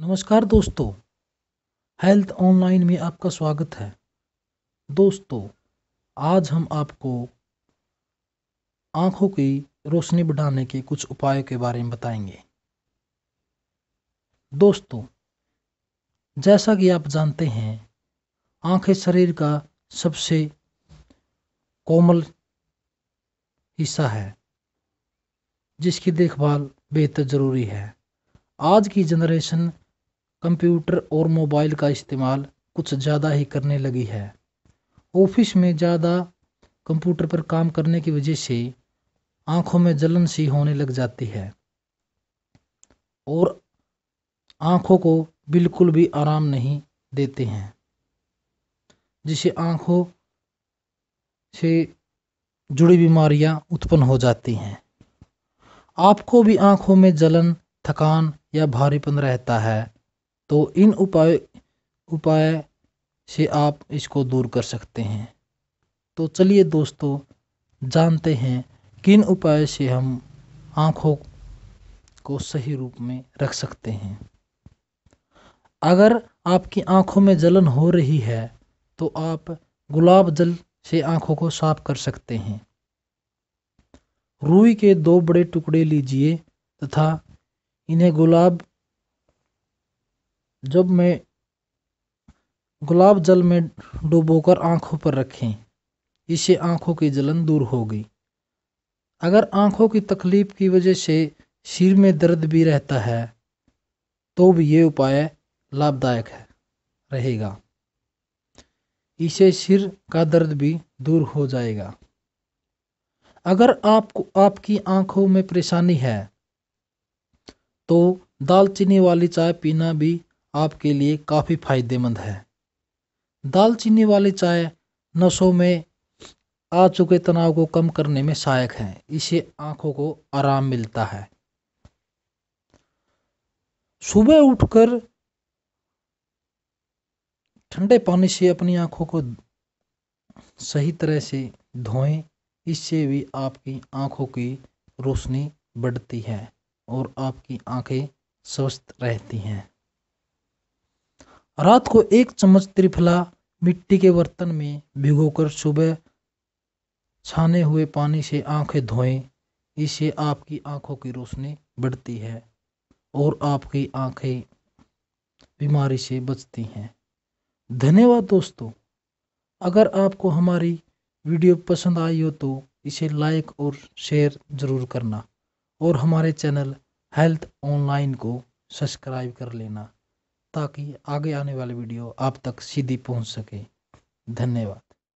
नमस्कार दोस्तों health online में आपका स्वागत है दोस्तों आज हम आपको आंखों की रोशनी बढ़ाने के कुछ उपायों के बारे में बताएंगे दोस्तों जैसा कि आप जानते हैं आंखें शरीर का सबसे कोमल हिस्सा है जिसकी देखभाल बेहतर ज़रूरी है आज की जनरेशन कंप्यूटर और मोबाइल का इस्तेमाल कुछ ज़्यादा ही करने लगी है ऑफिस में ज़्यादा कंप्यूटर पर काम करने की वजह से आँखों में जलन सी होने लग जाती है और आँखों को बिल्कुल भी आराम नहीं देते हैं जिसे आँखों से जुड़ी बीमारियां उत्पन्न हो जाती हैं आपको भी आँखों में जलन थकान या भारीपन रहता है तो इन उपाय उपाय से आप इसको दूर कर सकते हैं तो चलिए दोस्तों जानते हैं किन उपाय से हम आँखों को सही रूप में रख सकते हैं अगर आपकी आँखों में जलन हो रही है तो आप गुलाब जल से आँखों को साफ कर सकते हैं रूई के दो बड़े टुकड़े लीजिए तथा इन्हें गुलाब जब मैं गुलाब जल में डूबोकर आंखों पर रखें इससे आंखों की जलन दूर होगी अगर आंखों की तकलीफ की वजह से सिर में दर्द भी रहता है तो भी ये उपाय लाभदायक है रहेगा इसे सिर का दर्द भी दूर हो जाएगा अगर आपको आपकी आंखों में परेशानी है तो दालचीनी वाली चाय पीना भी आपके लिए काफ़ी फायदेमंद है दालचीनी वाली चाय नसों में आ चुके तनाव को कम करने में सहायक है इसे आंखों को आराम मिलता है सुबह उठकर ठंडे पानी से अपनी आंखों को सही तरह से धोएं इससे भी आपकी आंखों की रोशनी बढ़ती है और आपकी आंखें स्वस्थ रहती हैं रात को एक चम्मच त्रिफला मिट्टी के बर्तन में भिगोकर सुबह छाने हुए पानी से आंखें धोएं इससे आपकी आंखों की रोशनी बढ़ती है और आपकी आंखें बीमारी से बचती हैं धन्यवाद दोस्तों अगर आपको हमारी वीडियो पसंद आई हो तो इसे लाइक और शेयर ज़रूर करना और हमारे चैनल हेल्थ ऑनलाइन को सब्सक्राइब कर लेना ताकि आगे आने वाली वीडियो आप तक सीधी पहुँच सके धन्यवाद